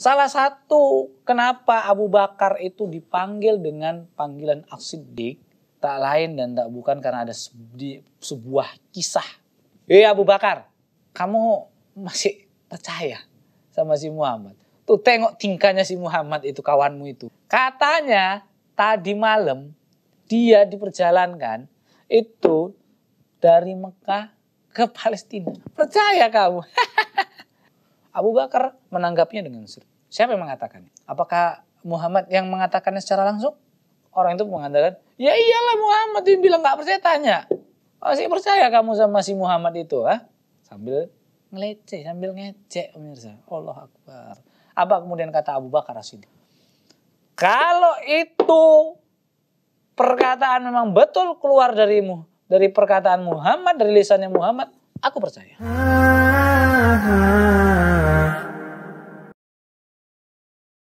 Salah satu kenapa Abu Bakar itu dipanggil dengan panggilan aksidik tak lain dan tak bukan karena ada sebuah kisah. Eh Abu Bakar, kamu masih percaya sama si Muhammad? Tuh tengok tingkahnya si Muhammad itu kawanmu itu. Katanya tadi malam dia diperjalankan itu dari Mekah ke Palestina. Percaya kamu? Abu Bakar menanggapinya dengan seru. Siapa yang mengatakannya? Apakah Muhammad yang mengatakannya secara langsung? Orang itu mengatakan, ya iyalah Muhammad yang bilang gak percaya tanya. Masih oh, percaya kamu sama si Muhammad itu? ah? Sambil ngeleceh, sambil ngecek pemirsa. Allah Akbar. Apa kemudian kata Abu Bakar Rasidi? Kalau itu perkataan memang betul keluar darimu, dari perkataan Muhammad, dari lisannya Muhammad, aku percaya. Ah, ah.